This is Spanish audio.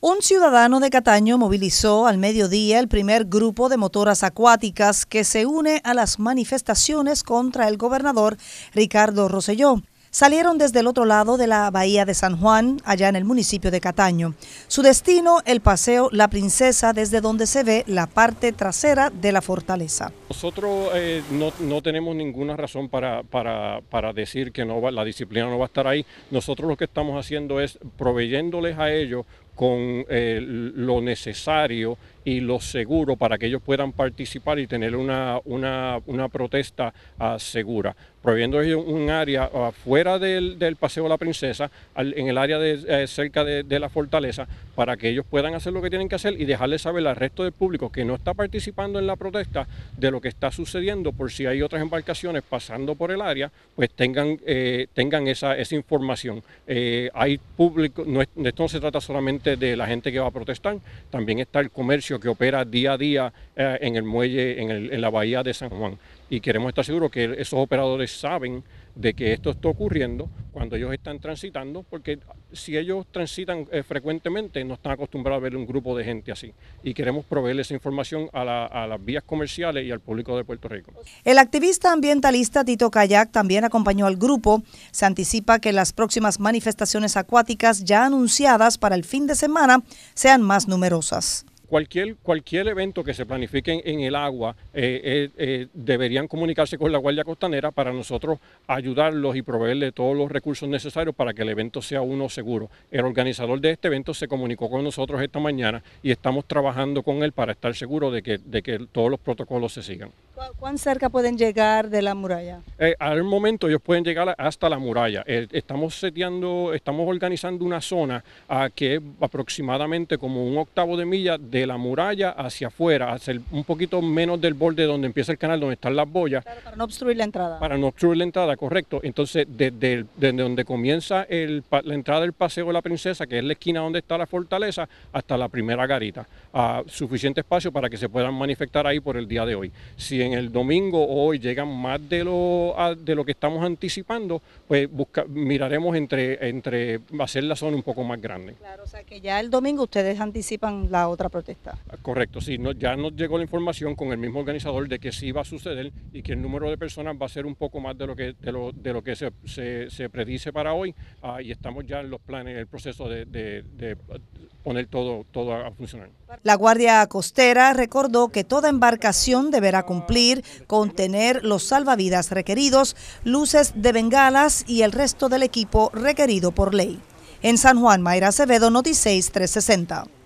Un ciudadano de Cataño movilizó al mediodía el primer grupo de motoras acuáticas que se une a las manifestaciones contra el gobernador Ricardo Rosselló. Salieron desde el otro lado de la bahía de San Juan, allá en el municipio de Cataño. Su destino, el paseo La Princesa, desde donde se ve la parte trasera de la fortaleza. Nosotros eh, no, tenemos ninguna razón para, para, decir que no la disciplina no va a estar ahí. Nosotros lo que estamos haciendo es proveyéndoles a ellos con eh, lo necesario y lo seguro para que ellos puedan participar y tener una, una, protesta uh, segura, prohibiendo un área afuera ah, fuera del, del, Paseo de la Princesa, en el área de, eh, cerca de, la fortaleza, para que ellos puedan hacer lo que tienen que hacer y dejarle saber al resto del público que no está participando en la protesta de lo que está sucediendo, por si hay otras embarcaciones pasando por el área, pues tengan, eh, tengan esa, esa información. hay público, no, esto no se trata solamente de la gente que va a protestar, también está el comercio que opera día a día eh, en el muelle, en, en la bahía de San Juan. Y queremos estar seguros que esos operadores saben de que esto está ocurriendo cuando ellos están transitando, porque si ellos transitan eh, frecuentemente, no están acostumbrados a ver un grupo de gente así. Y queremos proveerles esa información a, a, las vías comerciales y al público de Puerto Rico. El activista ambientalista Tito Kayak también acompañó al grupo. Se anticipa que las próximas manifestaciones acuáticas ya anunciadas para el fin de semana sean más numerosas cualquier, cualquier evento que se planifique en, el agua, eh, eh, eh, deberían comunicarse con la Guardia Costanera para nosotros ayudarlos y proveerle todos los recursos necesarios para que el evento sea uno seguro. El organizador de este evento se comunicó con nosotros esta mañana y estamos trabajando con él para estar seguros de que todos los protocolos se sigan. ¿Cuán cerca pueden llegar de la muralla? Eh, al momento ellos pueden llegar hasta la muralla. Eh, estamos seteando, estamos organizando una zona a ah, que es aproximadamente como un octavo de milla de la muralla hacia afuera, hacia un poquito menos del borde donde empieza el canal, donde están las boyas. para no obstruir la entrada. Para no obstruir la entrada, correcto. Entonces, desde, donde comienza la entrada del Paseo de la Princesa, que es la esquina donde está la fortaleza, hasta la primera garita. a ah, suficiente espacio para que se puedan manifestar ahí por el día de hoy. Si en el domingo hoy llegan más de lo, de lo que estamos anticipando, pues busca, miraremos entre, entre ser la zona un poco más grande. Claro, o sea que ya el domingo ustedes anticipan la otra protesta. Ah, correcto, sí, no, ya nos llegó la información con el mismo organizador de que sí va a suceder y que el número de personas va a ser un poco más de lo que, de lo, de lo que se, se, predice para hoy ah, y estamos ya en los planes, en el proceso de la Guardia Costera recordó que toda embarcación deberá cumplir con tener los salvavidas requeridos, luces de bengalas y el resto del equipo requerido por ley. En San Juan, Mayra Acevedo, Noticias 360.